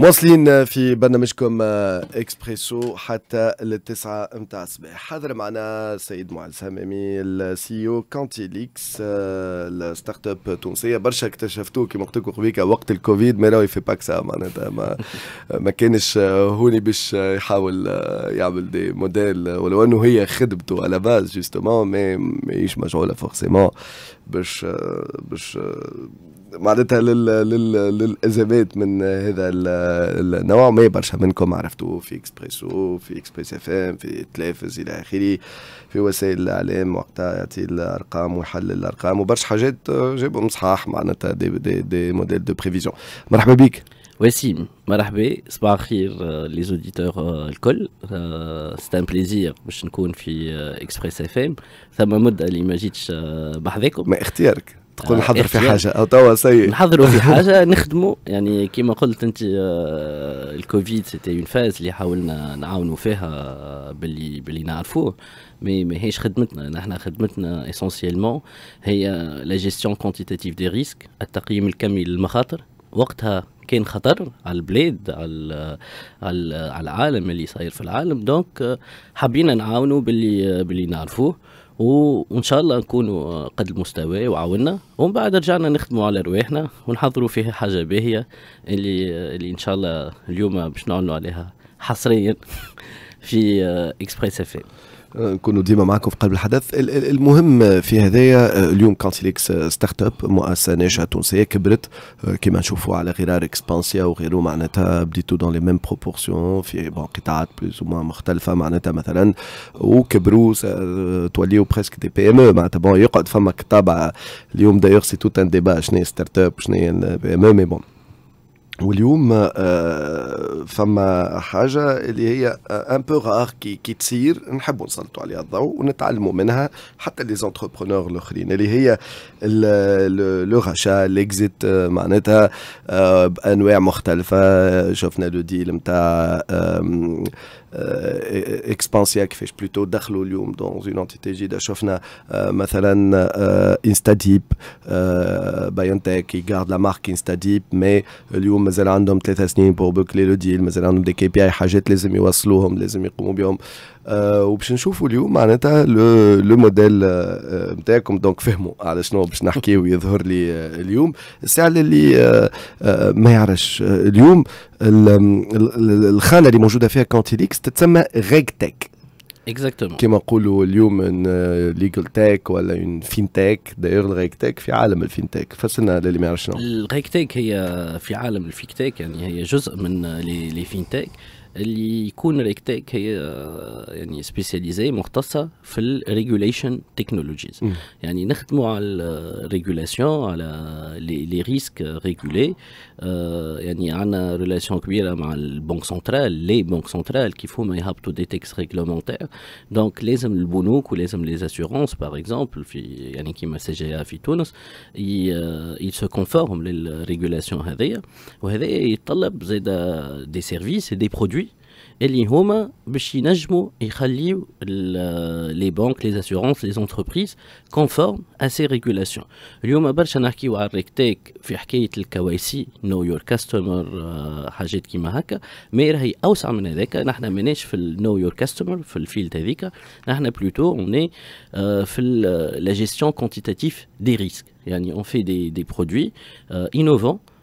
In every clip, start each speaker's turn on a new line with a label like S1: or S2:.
S1: مواصلين في برنامجكم اكسبريسو حتى للتسعة متاع الصباح حاضر معنا السيد معز همامي السي او كانتيليكس الستارت اب التونسيه برشا اكتشفتوه كما قلت لكم قبيك وقت الكوفيد ما راهو في باكسا معناتها ما ما كانش هوني باش يحاول آه، يعمل دي موديل ولو انه هي خدمته على باز جوستومون مي ماهيش مشغوله فورسيمون باش آه، باش آه، معناتها لل لل للازمات من هذا النوع ما برشا منكم عرفتوا في اكسبريسو في اكسبريس اف ام في تلافز الى اخره في وسائل الاعلام وقتها يعطي الارقام ويحلل الارقام وبرشا حاجات جابهم صحاح معناتها دي, دي, دي موديل دو بريفيزيون مرحبا
S2: بك وسيم مرحبا صباح الخير لي آه، زوديتور آه، الكل سي ان بليزير باش نكون في آه، اكسبريس اف ام ثم مده اللي ما جيتش بحذاكم ما اختيارك تقول آه، نحضر في حاجه او توا سيء نحضروا في حاجه نخدموا يعني كما قلت انت آه، الكوفيد سيتي اون فاز اللي حاولنا نعاونوا فيها آه، باللي باللي نعرفوه مي ماهيش خدمتنا نحن خدمتنا اسونسيلمون هي لا جيستيون كونتيتاتيف دي ريسك التقييم الكمي للمخاطر وقتها كان خطر على البلاد على, على العالم اللي صاير في العالم دونك حبينا نعاونوا باللي باللي نعرفوه وان شاء الله نكونوا قد المستوى وعاونا ومن بعد رجعنا نخدموا على رواحنا ونحضروا فيها حاجه باهيه اللي اللي ان شاء الله اليوم باش نعلنوا عليها حصريا في اكسبريس اف
S1: نكونوا ديما معكم في قلب الحدث المهم في هذايا آه، اليوم كونسيليكس آه، ستارت اب مؤسسه ناشئه تونسيه كبرت آه، كما نشوفوا على غرار اكسبانسيا وغيره معناتها بديتو دون لي ميم بروبورسيون في بون قطاعات بلوس مختلفه معناتها مثلا وكبروا توليو بريسك دي بي ام او معناتها بون يقعد فما طابع اليوم دايوغ سي توت ان ديبا شنو هي ستارت اب شنو هي بي ام او مي بون واليوم آه، فما حاجة اللي هي ان بو غار كي, كي تصير نحبوا نسلطوا عليها الضوء ونتعلموا منها حتى لي زونتربرونور الاخرين اللي هي لو غاشا ليكزيت معناتها آه، بانواع مختلفة شفنا لو ديل نتاع اكسبانسيا كيفاش بلوتو دخلوا اليوم دون اون انتيتي جديده شفنا مثلا انستاديب بايونتك يغارد لا مارك انستاديب مي اليوم مازال عندهم ثلاثة سنين بور بوكلي لو ديل مازال عندهم دي كي بي اي حاجات لازم يوصلوهم لازم يقوموا بهم آه، وباش نشوفوا اليوم معناتها لو موديل آه، نتاعكم دونك فهموا على شنو باش نحكي ويظهر لي آه، اليوم الساعه اللي ما يعرفش اليوم الخانه اللي موجوده فيها كونتيليكس تتسمى تك اكزاكتومون كيما نقولوا اليوم ان ليجل تك ولا اون فينتيك داير الريك تك في عالم الفينتيك فسرنا للي ما يعرفش شنو
S2: الريك تك هي في عالم الفينتيك يعني هي جزء من لي فينتيك Ce qu'on a est spécialisé dans les technologies de régulation. Il y a une régulation, les risques régulés. Il y a une relation avec les banques centrales, les banques centrales qui font des textes réglementaires. Donc les hommes de l'assurance, par exemple, qui m'a à ils se conforment à la régulation. Ils avez des services et des produits et en Roume باش ينجمو يخليو les banques les assurances les entreprises conformes à ces régulations. اليوم برشا نحكيوا على Regtech في حكاية le KYC New York customer حاجات كيما mais elle est plus large que cela. Nous on n'est pas dans le New York customer dans le field dedika. Nous sommes plutôt dans la gestion quantitatif des risques. Yani on fait des produits innovants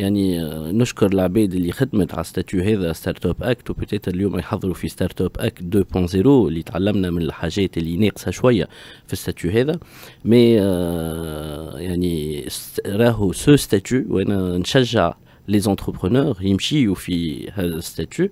S2: يعني آه، نشكر العباد اللي خدمت على ستاتيو هذا ستارت اب اكت وبتيت اليوم يحضروا في ستارت اب اكت 2.0 اللي تعلمنا من الحاجات اللي ناقصه شويه في الستاتيو هذا مي آه، يعني راهو سو ستاتيو وانا نشجع لي زونتربرونور يمشيوا في هذا ستاتيو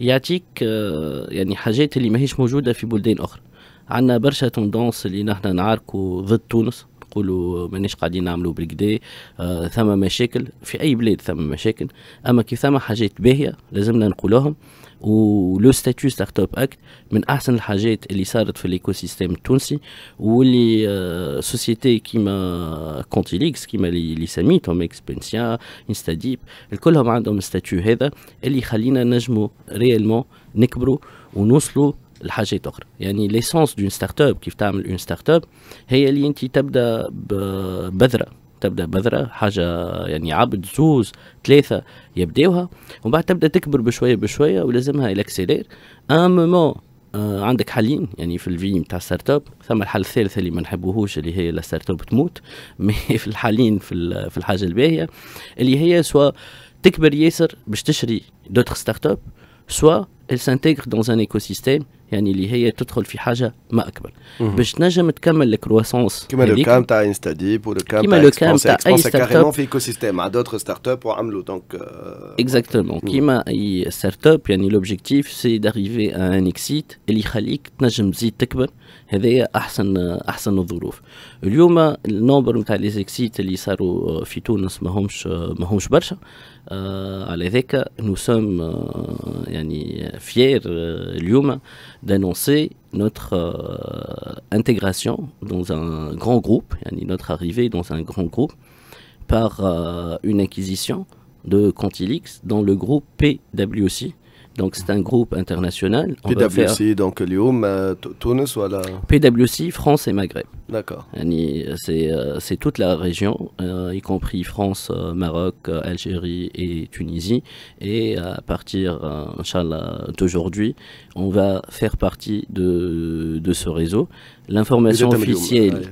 S2: يعطيك آه، يعني حاجات اللي ماهيش موجوده في بلدان اخرى عندنا برشا توندونس اللي نحن نعاركوا ضد تونس نقولوا مانيش قاعدين نعملوا بالكدا آه ثم مشاكل في اي بلاد ثم مشاكل اما كي ثم حاجات باهيه لازمنا نقولوهم ولو ستاتيو ستارت اب اكت من احسن الحاجات اللي صارت في الايكو سيستيم التونسي واللي آه، سوسيتي كيما كونتيليكس كيما اللي سميتهم اكسبنسيا انستاديب الكلهم عندهم ستاتيو هذا اللي يخلينا نجمو ريالمون نكبروا ونوصلوا الحاجات اخرى يعني ليسونس دون ستارت اب كيف تعمل اون ستارت اب هي اللي انت تبدا ببذره تبدا بذره حاجه يعني عبد زوز ثلاثه يبداوها ومن بعد تبدا تكبر بشويه بشويه ولازمها الاكسيلير ان مومون آه عندك حلين يعني في الفي تاع ستارت اب ثم الحل الثالث اللي ما نحبوهوش اللي هي ستارت اب تموت مي في الحالين في في الحاجه الباهيه اللي هي سوا تكبر ياسر باش تشري دوتر ستارت اب سوا سانتيغ دون ان ايكو سيستيم يعني اللي هي تدخل في حاجه ما اكبر باش تنجم تكمل الكرواسونس كيما لو كام تاع انستا ديب ولو كام لو تاع اي ستارت اب
S1: في ايكو سيستيم مع دوتر ستارت اب وعملوا دونك
S2: اكزاكتومون كيما اي ستارت اب يعني لوبجيكتيف سي داريفي ان اكسيت اللي يخليك تنجم تزيد تكبر هذايا احسن احسن الظروف اليوم النومبر نتاع لي زيكسيت اللي صاروا آه، في تونس ماهمش آه، ماهمش برشا آه، على ذاك نو سوم يعني فيير اليوم d'annoncer notre euh, intégration dans un grand groupe, notre arrivée dans un grand groupe, par euh, une acquisition de Cantilix dans le groupe PWC, donc c'est un groupe international. PwC,
S1: donc Tunis ou
S2: PwC France et Maghreb. D'accord. Euh, euh, c'est toute la région, euh, y compris France, Maroc, Algérie et Tunisie et à partir d'aujourd'hui, on va faire partie de de ce réseau. L'information officielle,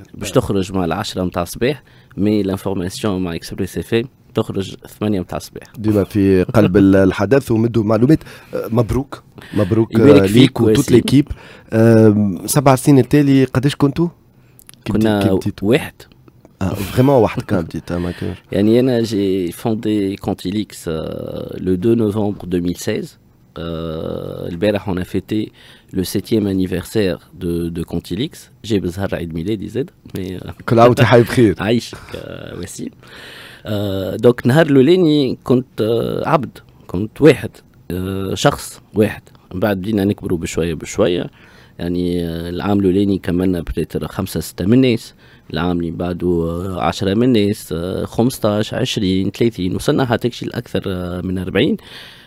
S2: mais l'information m'a c'est fait تخرج 8 متاع الصباح
S1: ديما في قلب الحدث ومدوا معلومات آه، مبروك مبروك آه، ليك وتوت ليكيب آه، سبع سنين التالي قداش كنتوا؟ كنا واحد فريمون كان بديت
S2: يعني انا جي فوندي كونتيليكس لو 2 نوفمبر 2016 البارح اون فيتي لو 7 انيفرسير دو دو كونتيليكس جاي بزهر عيد ميلادي زاد مي كل عام وانت حي بخير عايشك وسيم آه، دوك نهار الاولاني كنت آه، عبد كنت واحد آه، شخص واحد من بعد بدينا نكبروا بشويه بشويه يعني العام الاولاني كملنا بريتر خمسه سته من الناس العام اللي بعده 10 من الناس 15 20 30 وصلنا حتى شي الاكثر من 40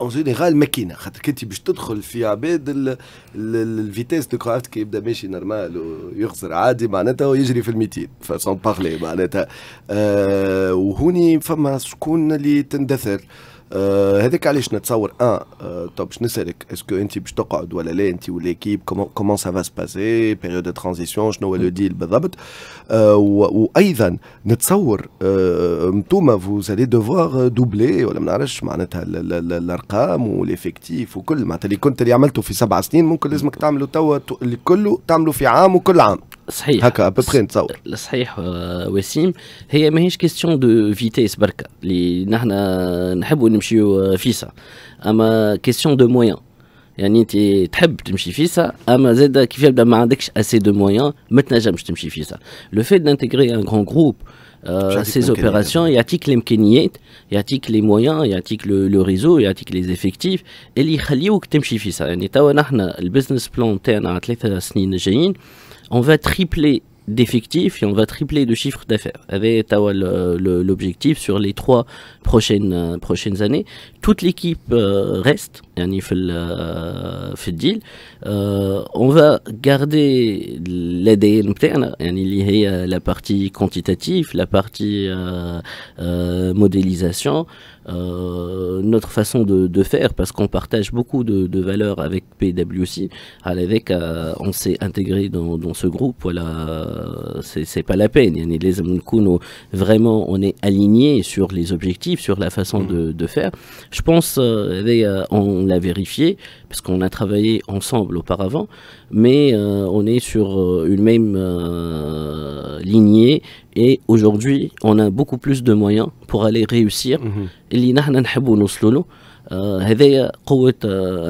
S1: اون جينيرال ماكينه خاطر كنت باش تدخل في عباد الفيتيس دو كرافت كي يبدا ماشي نورمال ويخزر عادي معناتها ويجري في الميتين فسون بارلي معناتها آه وهوني فما شكون اللي تندثر آه، هذاك علاش نتصور ان آه، آه، طب باش نسالك اسكو انت باش تقعد ولا لا انت وليكيب كومون سا فا سباسي بيريود دو ترانزيسيون شنو هو لو ديل بالضبط وايضا نتصور انتوما فو زالي دوفوار دوبلي ولا ما نعرفش معناتها الارقام والافكتيف وكل معناتها اللي كنت اللي عملته في سبع سنين ممكن لازمك تعملوا توا
S2: اللي كله تعملوا في عام وكل عام صحيح هكا ابوبخي نتصور صحيح وسيم هي ماهيش كيستيون دو فيتيس بركه اللي نحن نحبوا Je suis au à ma question de moyens et à n'y était tu bien. Je suis à ma Z qui vient d'amener que assez de moyens maintenant. J'aime je suis à le fait d'intégrer un grand groupe à euh, ces opérations et à tic les et les moyens et à le réseau et à les effectifs et les ralliés ou que tu me suis à Nîmes et à Wannah le business plan terne à l'acte à la SNINE on va tripler d'effectifs et on va tripler de chiffre d'affaires. Avec euh, l'objectif sur les trois prochaines, euh, prochaines années, toute l'équipe euh, reste, yani fait deal, euh, on va garder l'ADN hein, il y a euh, la partie quantitative la partie euh, modélisation notre façon de, de faire parce qu'on partage beaucoup de, de valeurs avec PwC avec on s'est intégré dans, dans ce groupe voilà c'est pas la peine يعني vraiment on est aligné sur les objectifs sur la façon mm. de, de faire je pense on l'a vérifié parce qu'on a travaillé ensemble auparavant, mais euh, on est sur euh, une même euh, lignée et aujourd'hui, on a beaucoup plus de moyens pour aller réussir. Mm-hmm. a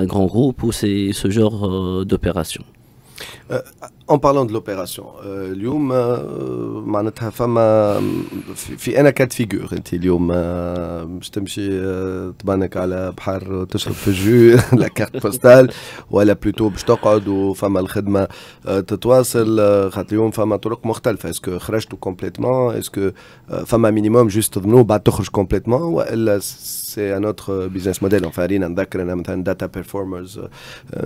S2: un grand groupe groupe c'est ce genre d'opération
S1: en parlant de l'opération, l'io ma net a fait ma fait une à quatre figures. Entier l'io ma je te tu banque à la bhar teshrif jui la carte postale ou à plutôt je t'acquête ou femme le service t'associe l'hat l'io ma est ce que crache tout complètement? Est-ce que euh, femme minimum juste de nous bat touche complètement? Ou euh, c'est un autre euh, business model enfin il y a un dacre un data performers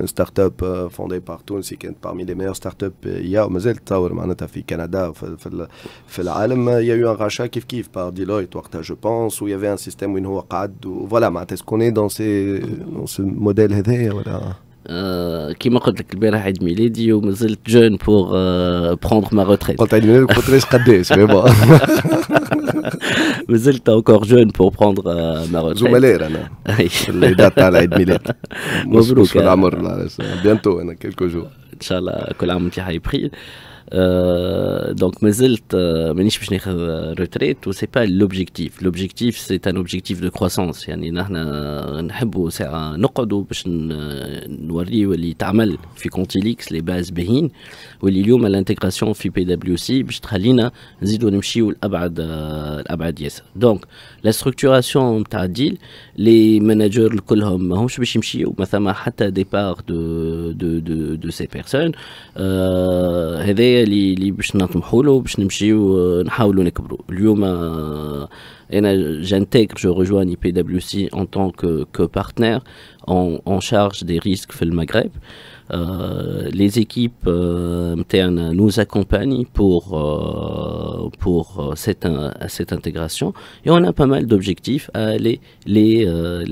S1: startup fondée par tous qui parmi les meilleures startups يا ومازال زالت تصور معناتها في كندا في, في, في العالم يا يو ان راشا كيف كيف بار ديلويت وقتها جو بونس في ان سيستيم وين هو قعد وفوالا معناتها اسكون اي دون
S2: سي دون سي موديل هذايا ولا Euh, كيما قلت لك البارح عيد ميلادي ومازلت جون بور بروندر ما روتريت قلت عيد ميلادك قلت قداش مي بون مازلت انكور جون بور بروندر ما روتريت زملاء انا اللي تاع عيد ميلاد مبروك العمر بيانتو انا كيلكو جور que l'armée qui pris. Euh, donc, mais euh, je suis en retraite, ce n'est pas l'objectif. L'objectif, c'est un objectif de croissance. Nous avons dit que nous avons dit que les bases sont bien. l'intégration fait PWC, pour que nous avons dit que nous avons Donc, la structuration est deal, les managers sont les plus importants. Nous avons dit que départ de, de, de, ces personnes. Euh, j'intègre je rejoins IPWC en tant que partenaire en, en charge des risques في maghreb euh, les équipes euh, nous accompagnent pour, euh, pour euh, cette, cette, intégration et on a pas mal d'objectifs à aller les,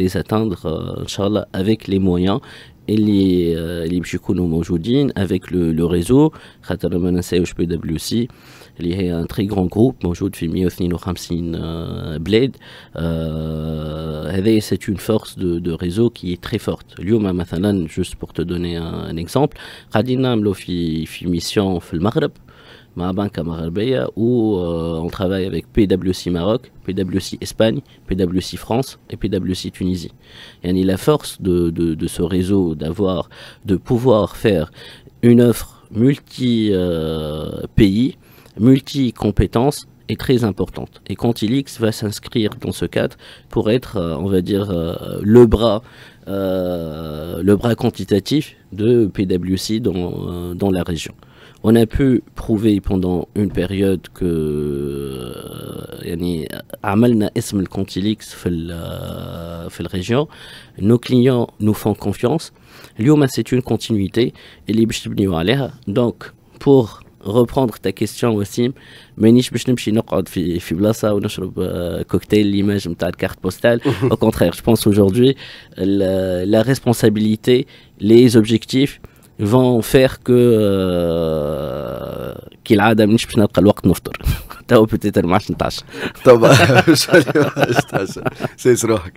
S2: les atteindre, avec les moyens et les euh, les qui connaissent avec le le réseau Qatar mena se Il y a un très grand groupe au chaud de 50 blade euh هذا euh, c'est une force de de réseau qui est très forte اليوم مثلا juste pour te donner un exemple qadina melo fi mission au maroc مع où euh, on travaille avec PwC Maroc, PwC Espagne, PwC France et PwC Tunisie. a la force de, ce réseau d'avoir, de pouvoir faire une offre multi-pays, euh, multi-compétences est très importante. Et Quantilix va s'inscrire dans ce cadre pour être, euh, on va dire, le bras le bras quantitatif de PwC dans la région on a pu prouver pendant une période que يعني عملنا اسم الكونتيليكس في في région. nos clients nous font confiance اليوم c'est une continuité et باش عليها donc pour reprendre ta question aussi mais باش نمشي نقعد في في بلاصه كوكتيل ليماج نتاع الكارت بوستال au contraire je pense aujourd'hui la responsabilité les objectifs فون فيغ كو كي العاده مانيش باش نلقى الوقت نفطر تو بوتيتر ما عادش نتعشى طبعا مش نتعشى سيس روحك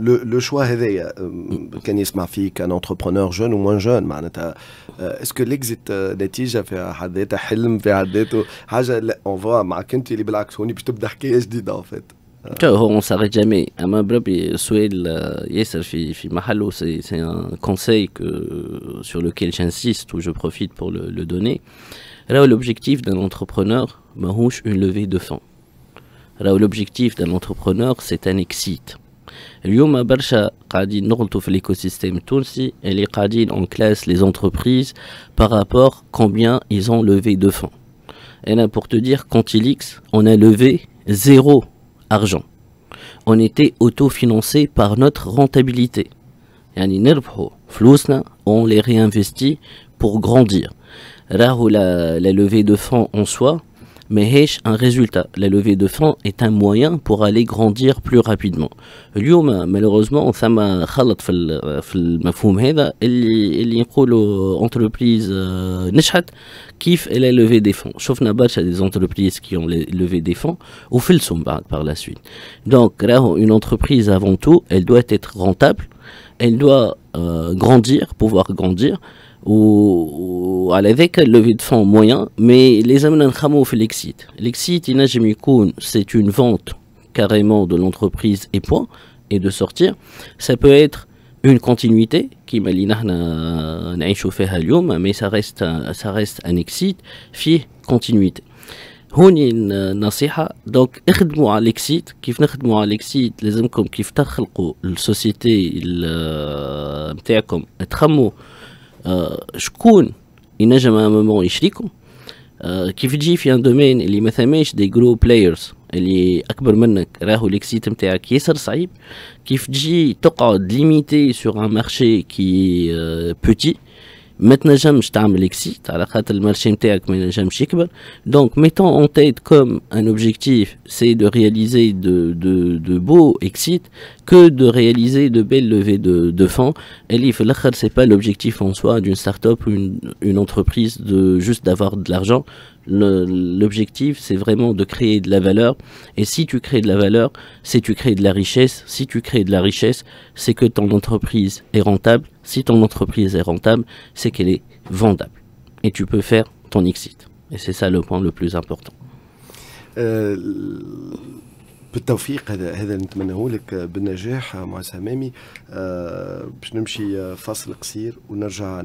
S1: لو شوا هذايا كان يسمع فيك ان اونتربرونور جون وموان جون معناتها اسكو ليكزيت نتيجه في حد ذاتها حلم في حد ذاته حاجه لا اون فوا معك انت اللي بالعكس هوني باش تبدا حكايه جديده اون فيت
S2: On s'arrête jamais. Ma babaie y est fait C'est un conseil sur lequel j'insiste ou je profite pour le donner. Là l'objectif d'un entrepreneur m'arrange une levée de fond. Là l'objectif d'un entrepreneur c'est un exit Lui au ma l'écosystème tousi en classe les entreprises par rapport combien ils ont levé de fond. Elle a pour te dire quand il x on a levé zéro argent. On était autofinancé par notre rentabilité. on les réinvestit pour grandir. Là la, la levée de fonds en soi, mais est un résultat. La levée de fonds est un moyen pour aller grandir plus rapidement. malheureusement m'a خلط في في المفهوم هذا اللي entreprise كيف euh, elle a levé des fonds. شفنا a des entreprises qui ont levé des fonds le بعد par la suite. Donc une entreprise avant tout, elle doit être rentable, elle doit euh, grandir, pouvoir grandir avec levé de fonds moyen mais les pas fait l'exit l'exit c'est une vente carrément de l'entreprise et point et de sortir ça peut être une continuité qui mais ça reste un, ça reste un exit fi continuité euh, donc l'exit, l'exit, les آه، شكون ينجم امامون يشريكو آه، كيف تجي في ان دومين اللي ما ثماش دي جرو بلايرز اللي اكبر منك راهو ليكسيت نتاعك ياسر صعيب كيف تجي تقعد ليميتي سوغ ان مارشي كي بوتي Donc, mettons en tête comme un objectif, c'est de réaliser de beaux exits que de réaliser de belles levées de fonds. C'est pas l'objectif en soi d'une start-up ou une entreprise de juste d'avoir de l'argent. L'objectif, c'est vraiment de créer de la valeur. Et si tu crées de la valeur, c'est tu crées de la richesse. Si tu crées de la richesse, c'est que ton entreprise est rentable. Si ton entreprise est rentable, c'est qu'elle est vendable. Et tu peux faire ton exit. Et c'est ça le point le plus important.
S1: Euh... هذا هذا بالنجاح قصير ونرجع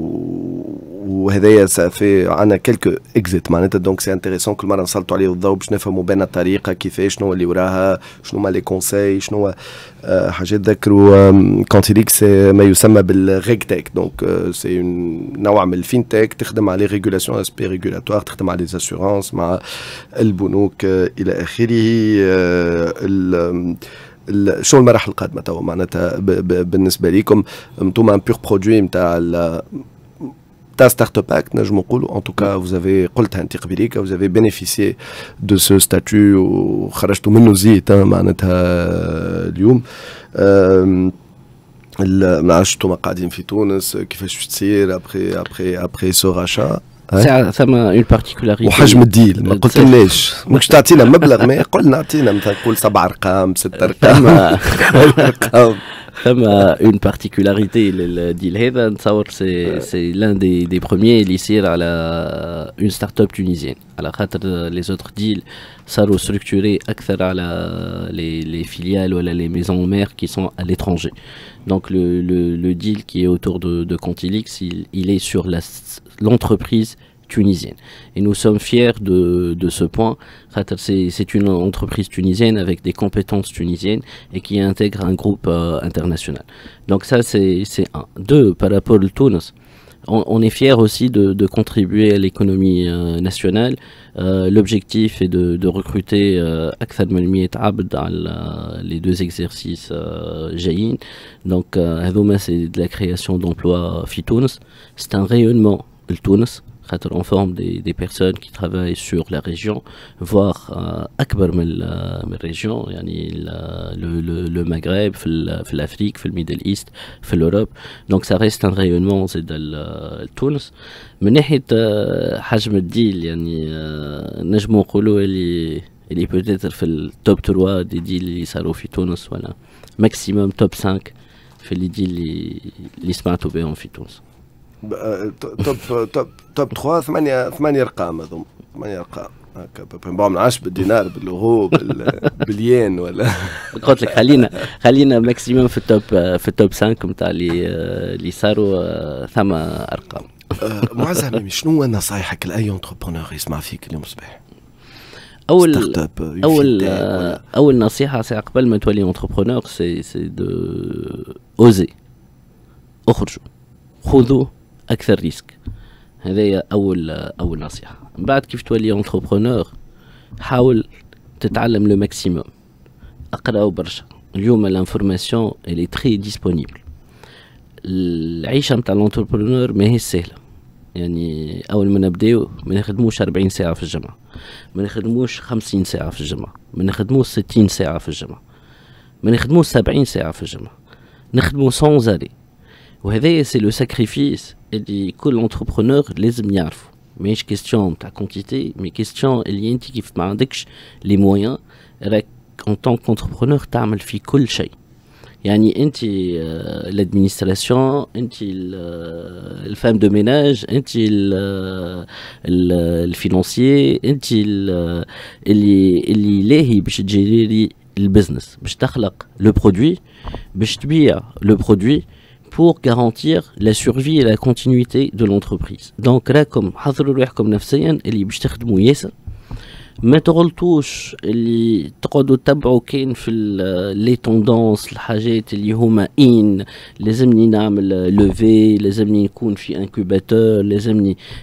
S1: وهذايا في عندنا كلكو اكزيت معناتها دونك سي انتريسون كل مره نسلطوا عليه الضوء باش نفهموا بين الطريقه كيفاش شنو اللي وراها شنو ما لي كونساي شنو حاجات ذكروا كونتيليك سي ما يسمى بالريك تيك دونك سي نوع من الفينتيك تخدم على ريغولاسيون اسبي ريغولاتوار تخدم على ليزاسيورونس مع البنوك آه، الى اخره آه، شو المراحل القادمه توا معناتها بالنسبه ليكم انتم ان بيور برودوي نتاع ta Startup en tout cas, mm. vous avez vous avez bénéficié de ce statut au Je euh, euh, euh, qui fait après après ce rachat
S2: ça m'a une particularité. Ça m'a une particularité, le deal Haven, c'est l'un des, des premiers lycées à la, une start-up tunisienne. alors les autres deals sont structurés les, les filiales ou les maisons mères qui sont à l'étranger. Donc le, le, deal qui est autour de, de Contilix, il est sur la l'entreprise tunisienne. Et nous sommes fiers de, de ce point. C'est une entreprise tunisienne avec des compétences tunisiennes et qui intègre un groupe euh, international. Donc ça, c'est un. Deux, par rapport au Tunis, on, est fier aussi de, contribuer à l'économie euh, nationale. Euh, l'objectif est de, de recruter Akhtar et Abd dans les deux exercices Jaïn. Donc, Havouma, c'est de la création d'emplois Fitouns. C'est un rayonnement Tunis on forme des, personnes qui travaillent sur la région, voire euh, Akbar euh, la, la région, le, le, le, Maghreb, l'Afrique, le Middle East, l'Europe. Donc ça reste un rayonnement, c'est de la euh, Tunis. من ناحية حجم الديل يعني نجم نقولوا اللي اللي peut-être le top 3 دي deals اللي صاروا في تونس ولا maximum top 5 في اللي ديل اللي سمعتوا بهم le تونس.
S1: آه، توب توب توب 3 ثمانية ثمانية ارقام اظن ثمانية ارقام هكا بوم عاش بالدينار باللوغو بالين ولا
S2: قلت لك خلينا خلينا ماكسيموم في التوب في التوب 5 نتاع اللي آه، اللي صاروا آه، ثم ارقام معز عميمي
S1: شنو هو نصايحك لاي أنتربرونور يسمع فيك اليوم الصباح؟
S2: اول اول اول نصيحه سي قبل ما تولي أنتربرونور سي سي دو اوزي اخرجوا خذوا اكثر ريسك هذايا اول اول نصيحه من بعد كيف تولي انتربرونور حاول تتعلم لو ماكسيموم اقراو برشا اليوم الانفورماسيون اللي تري ديسپونيبل العيشه نتاع الانتربرونور ماهي سهله يعني اول ما نبداو ما نخدموش 40 ساعه في الجمعه ما نخدموش 50 ساعه في الجمعه ما نخدموش 60 ساعه في الجمعه ما نخدموش 70 ساعه في الجمعه نخدمو سون زاري Vous savez, c'est le sacrifice. Et il dit que l'entrepreneur, les gens, c'est la question de quantité. Mais la question, c'est qu'il faut les moyens. En tant qu'entrepreneur, tu as un problème. Il y a l'administration, il y la femme de ménage, il y le financier, il y a les gens qui gèrent le business. Je fais le produit. Je fais le produit pour garantir la survie et la continuité de l'entreprise. Donc là, comme حضروا les نفسيا اللي باش تخدموا ياسر ما تغلطوش اللي تقعدوا تتبعوا كاين في لي الحاجات اللي هما ان نعمل لوفي نكون في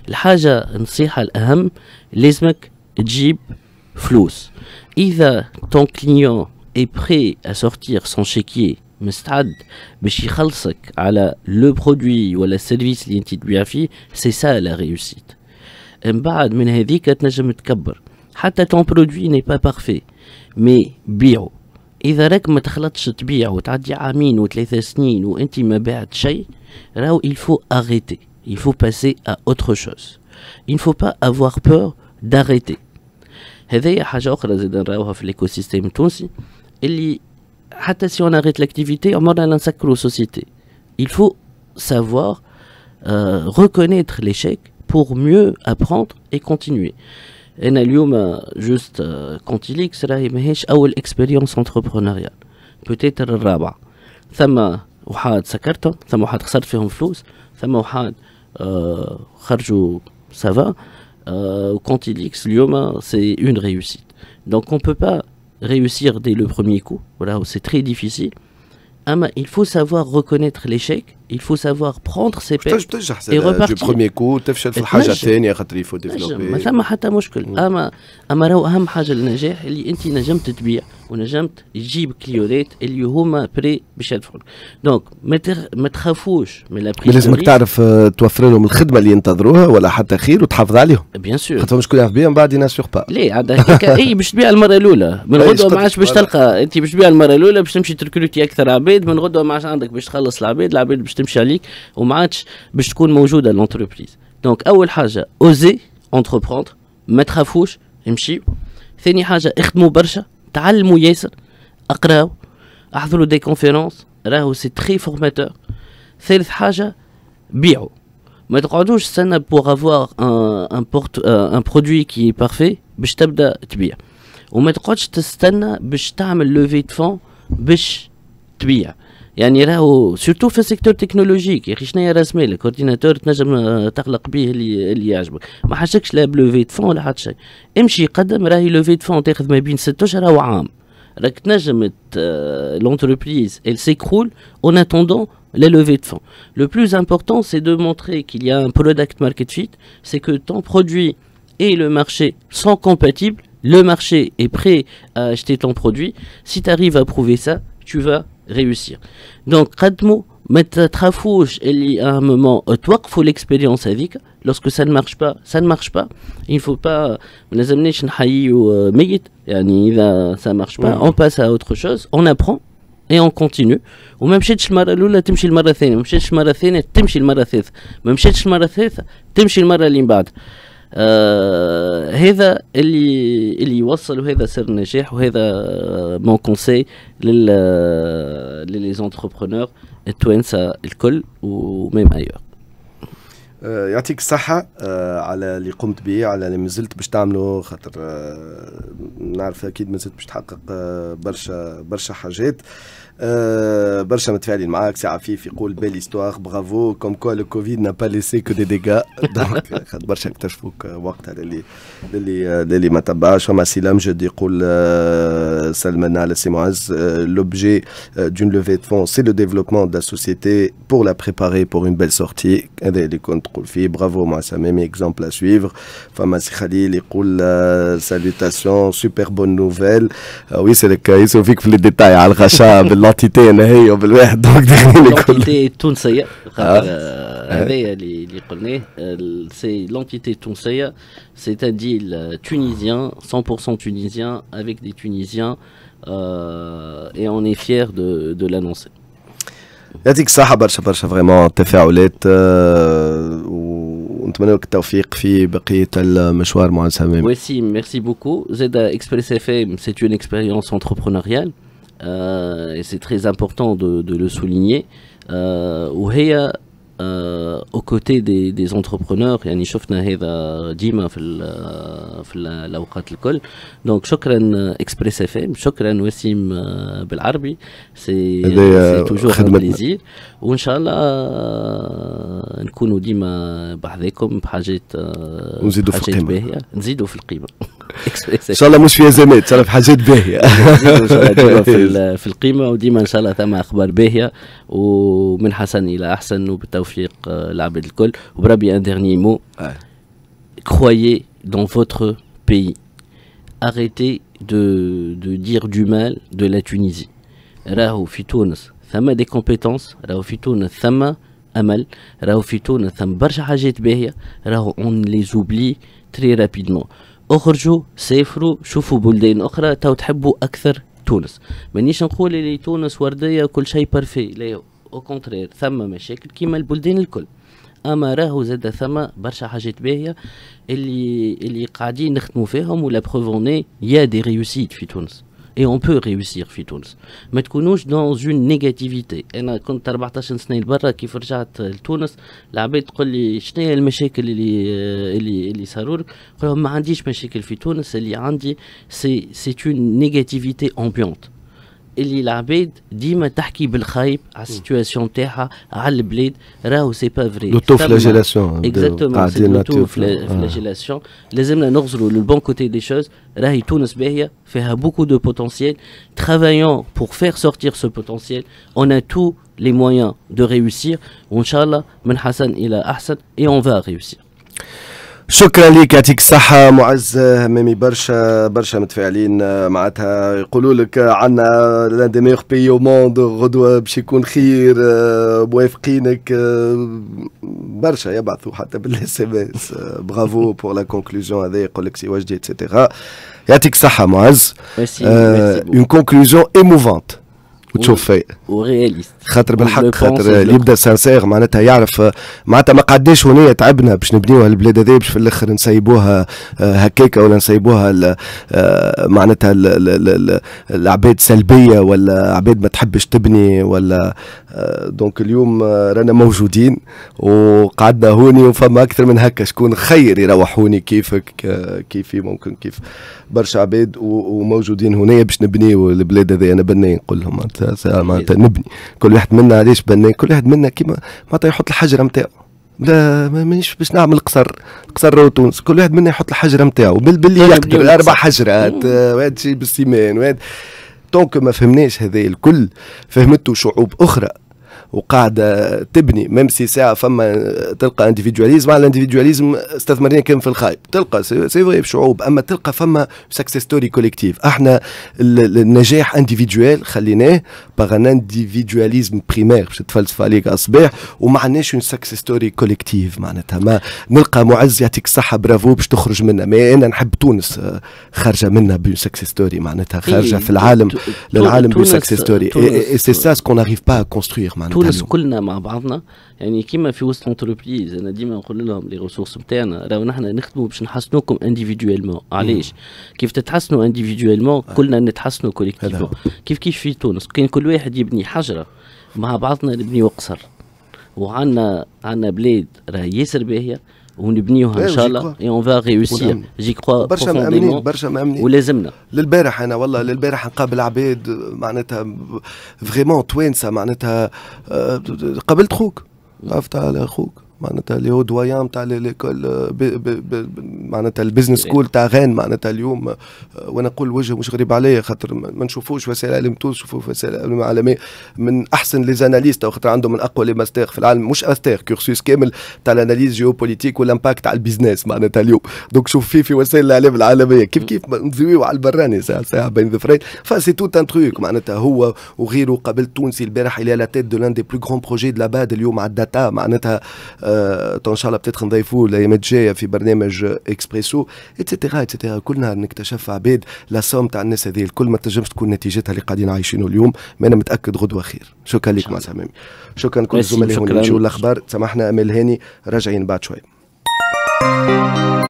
S2: الحاجه النصيحه الاهم لازمك تجيب فلوس اذا ton client est prêt à sortir son chéquier مستعد باش يخلصك على لو برودوي ولا السيرفيس اللي انت تبيع فيه سي سا لا ريوسيت من بعد من هذيك تنجم تكبر حتى تون برودوي ني با بارفي مي بيعو اذا راك ما تخلطش تبيع وتعدي عامين وثلاثة سنين وانت ما بعت شيء راو الفو اغيتي الفو باسي ا اوتر شوز il faut pas avoir peur d'arrêter هذايا حاجة أخرى زيد نراوها في سيستيم التونسي اللي حتى si on arrête l'activité, on mord à la société. Il faut savoir euh, reconnaître l'échec pour mieux apprendre et continuer. En nous, euh, juste euh, quand il dit que la est première expérience entrepreneuriale, peut-être la troisième. Ça m'a ouvert sa carte, ça m'a ça m'a ouvert خرجوا ça va. Quand c'est une réussite. Donc on ne peut pas réussir dès le premier coup. Voilà, c'est très difficile. Il faut savoir reconnaître l'échec il faut savoir prendre ses pertes تنجح et euh, repartir du premier coup تفشل في حاجه الثانيه خاطر يفو ديفلوبي ما ثم حتى مشكل اما اما راهو اهم حاجه للنجاح اللي انت نجمت تبيع ونجمت تجيب كليونات اللي هما بري باش يدفعوا دونك ما ما تخافوش من لا لازمك تعرف
S1: آه، توفر لهم الخدمه اللي ينتظروها ولا حتى خير وتحافظ عليهم بيان سور خاطر مش كل يعرف بيهم بعد يناس با
S2: لا عاد اي
S1: باش تبيع المره الاولى من غدوه ما عادش باش
S2: تلقى انت باش تبيع المره الاولى باش تمشي تركروتي اكثر عباد من غدوه ما عادش عندك باش تخلص العباد العباد باش تمشي عليك وما عادش باش تكون موجوده لونتربريز دونك اول حاجه اوزي اونتربروندر ما تخافوش امشيو ثاني حاجه اخدموا برشا تعلموا ياسر اقراو احضروا دي كونفيرونس راهو سي تري فورماتور ثالث حاجه بيعوا ما تقعدوش سنه بوغ افوار ان بورت ان برودوي كي بارفي باش تبدا تبيع وما تقعدش تستنى باش تعمل لوفي دفون باش تبيع Surtout dans surtout secteur technologique ki khashna ya rasme le coordinator tnajem taqlaq bih li ya 3 ma hassakch levée de fonds wala had chay emchi qaddam rahi le levée de fonds ti khdem mabain 6 et rao 1 rakt tnajem l'entreprise elle s'écroule en attendant la levée de fonds le plus important c'est de montrer qu'il y a un product market fit c'est que ton produit et le marché sont compatibles le marché est prêt à acheter ton produit si tu arrives à prouver ça tu vas réussir. Donc, quand Matatrafouch, il à un moment, euh, faut l'expérience avec. Lorsque ça ne marche pas, ça ne marche pas. Il ne faut pas. Euh, euh, ça marche pas. On passe à autre chose, on apprend et on continue. آه هذا اللي اللي يوصل وهذا سر النجاح وهذا مون آه، كونسي لل آه، لي زونتربرونور التوانسه الكل وميم ايور
S1: آه، يعطيك الصحة آه، على اللي قمت به على اللي مازلت باش تعمله خاطر آه، نعرف أكيد مازلت باش تحقق برشا برشا حاجات برشا متفاعلين معاك سي عفيف يقول بيل استواغ برافو كوم كوا لو كوفيد نا با ليسي كو دي ديغا دونك برشا اكتشفوك وقتها للي للي للي ما تبعش فما سي لمجد يقول سلمان على سي معز لوبجي دون لوفي دو فون سي لو ديفلوبمون دو لا سوسيتي بور لا بريباري بور اون بيل سورتي هذا اللي كنت Bravo, bravo moi, moi c'est même exemple à suivre Famas Khalil euh, salutations super bonne nouvelle euh, oui c'est le cas il suffit que vous le باللونتيتي l'entité,
S2: هي ah. euh, ah. c'est c'est à dire tunisien 100% tunisien avec des tunisiens et on est fier de l'annoncer. Merci beaucoup. ZA Express FM, c'est une expérience entrepreneuriale euh, et c'est très important de le souligner. Euh, او كوتي دي دي زونتربرونور يعني شفنا هذا ديما في ال في الاوقات الكل دونك شكرا اكسبريس اف ام شكرا وسيم آه، بالعربي سي سي توجور بليزير وان شاء الله آه، نكونوا ديما بحذاكم بحاجات ونزيدوا آه، في القيمه باهيه نزيدوا في القيمه ان شاء الله
S1: مش في ازمات ان شاء الله في حاجات باهيه
S2: في القيمه وديما ان شاء الله ثم اخبار باهيه ومن حسن الى احسن وبالتوفيق l'arbitre col brabis un dernier mot croyez dans votre pays arrêtez de dire du mal de la tunisie rafi tournus sa des compétences rafi tournus sa main amal rafi tournus un barge à gtb et là on les oublie très rapidement au jour c'est frau chou fou boule d'un ordre à taux tu as beau accès mais ni chancour les tournois soir d'ailleurs parfait il او كونترير ثم مشاكل كيما البلدان الكل اما راهو زاد ثما برشا حاجات باهيه اللي اللي قاعدين نخدموا فيهم ولا بروفوني يا دي ريوسيت في تونس اي اون بو ريوسير في تونس ما تكونوش دون اون نيجاتيفيتي انا كنت 14 سنه لبرا كيف رجعت لتونس العباد تقول لي شنو هي المشاكل اللي اللي اللي صاروا لك لهم ما عنديش مشاكل في تونس اللي عندي سي سي اون نيجاتيفيتي امبيونت Il C'est pas vrai. L'autoflagellation. Hein, exactement. L'autoflagellation. Les gens la ah. ont des choses. fait beaucoup de potentiel. Travaillons pour faire sortir ce potentiel. On a tous les moyens de réussir. Inch'Allah, Hassan, Et on va réussir.
S1: شكرا لك يعطيك الصحة معز همامي برشا برشا متفاعلين آه، معناتها يقولوا لك عندنا لان دي ميور بي او موند غدوة باش يكون خير آه، موافقينك آه، برشا يبعثوا حتى بالاس ام اس برافو بور لا كونكلوزيون هذا يقول لك سي وجدي اتسيتيرا يعطيك الصحة معز ميرسي ميرسي اون كونكلوزيون ايموفونت وتشوف فايق
S2: وغاليست
S1: خاطر بالحق خاطر اللي يبدا سانسير معناتها يعرف معناتها ما قعدناش هنا تعبنا باش نبنيوها البلاد هذه باش في الاخر نسيبوها آه، هكاكا ولا نسيبوها آه، معناتها العباد سلبيه ولا عباد ما تحبش تبني ولا آه، دونك اليوم رانا موجودين وقعدنا هوني وفما اكثر من هكا شكون خير يروح هوني كيفك كيفي ممكن كيف برشا عباد وموجودين هنا باش نبنيو البلاد هذه انا بني نقول لهم معناتها إيه. نبني كل واحد منا علاش بنا كل واحد منا كيما معناتها يحط الحجره نتاعو لا مانيش باش نعمل قصر قصر تونس كل واحد منا يحط الحجره نتاعو باللي يقدر طيب، اربع حجرات واحد شيء بالسيمان واحد دونك ما فهمناش هذا الكل فهمته شعوب اخرى وقاعده آه، تبني ميم سي ساعه فما آه، تلقى انديفيدواليزم على الانديفيدواليزم استثماريا كان في الخايب تلقى سي فري شعوب اما تلقى فما سكسيس ستوري كوليكتيف احنا النجاح انديفيدوال خليناه باغ ان انديفيدواليزم بريمير باش تفلسف عليك الصباح وما عندناش اون سكسيس ستوري كوليكتيف معناتها ما نلقى معز يعطيك الصحه برافو باش تخرج منها ما انا نحب تونس آه، خارجه منها بون سكسيس ستوري معناتها خارجه في العالم للعالم بون سكسيس ستوري سي سا سكون ناريف با كونستروير معناتها تونس
S2: كلنا مع بعضنا يعني كيما في وسط انتربريز انا ديما نقول لهم لي ريسورس نتاعنا راهو نحن نخدموا باش نحسنوكم انديفيدويلمون علاش كيف تتحسنوا انديفيدويلمون آه. كلنا نتحسنوا كوليكتيفمون كيف كيف في تونس كان كل واحد يبني حجره مع بعضنا نبنيو قصر وعندنا عندنا بلاد راهي ياسر باهيه ونبنيوها ان شاء الله اي اون فا ريوسير جي كخوا برشا مامنين برشا مامنين ولازمنا للبارح انا والله للبارح نقابل عباد
S1: معناتها فريمون توانسه معناتها آه، قابلت خوك عرفت على خوك معناتها اللي هو دوايان تاع ليكول آه، معناتها البزنس سكول إيه. تاع غان معناتها اليوم آه، وانا نقول وجه مش غريب عليا خاطر ما نشوفوش وسائل اعلام تونس نشوفو وسائل اعلام عالميه من احسن لي زاناليست خاطر عندهم من اقوى لي ماستر في العالم مش ماستر كورسوس كامل تاع الاناليز جيوبوليتيك والامباكت على البيزنس معناتها اليوم دونك شوف فيه في وسائل الاعلام العالميه كيف كيف نزويو على البراني ساعه ساعه بين ظفرين فسي توت ان تروك معناتها هو وغيره قبل تونسي البارح الى لا تيت دو لان دي بلو غران بروجي دو لا باد اليوم على الداتا معناتها آه، آه، تو ان شاء الله بتيتخ نضيفوه الايام الجايه في برنامج اكسبريسو اتسيتيرا اتسيتيرا كلنا نكتشف عباد لا سوم تاع الناس هذه الكل ما تنجمش تكون نتيجتها اللي قاعدين عايشينه اليوم ما انا متاكد غدوه خير شكرا لك مع سمامي شكرا لكل الزملاء اللي نجيو الاخبار سامحنا امل هاني راجعين بعد شويه